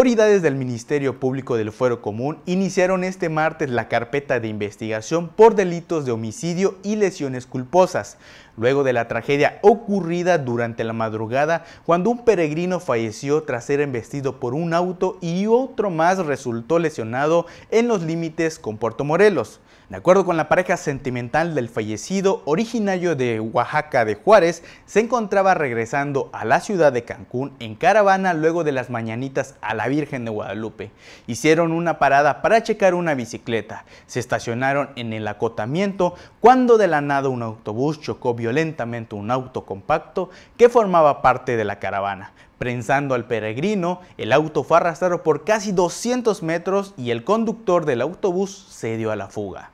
Autoridades del Ministerio Público del Fuero Común iniciaron este martes la carpeta de investigación por delitos de homicidio y lesiones culposas, luego de la tragedia ocurrida durante la madrugada cuando un peregrino falleció tras ser embestido por un auto y otro más resultó lesionado en los límites con Puerto Morelos. De acuerdo con la pareja sentimental del fallecido, originario de Oaxaca de Juárez, se encontraba regresando a la ciudad de Cancún en caravana luego de las mañanitas a la Virgen de Guadalupe. Hicieron una parada para checar una bicicleta. Se estacionaron en el acotamiento cuando de la nada un autobús chocó violentamente un auto compacto que formaba parte de la caravana. Prensando al peregrino, el auto fue arrastrado por casi 200 metros y el conductor del autobús se dio a la fuga.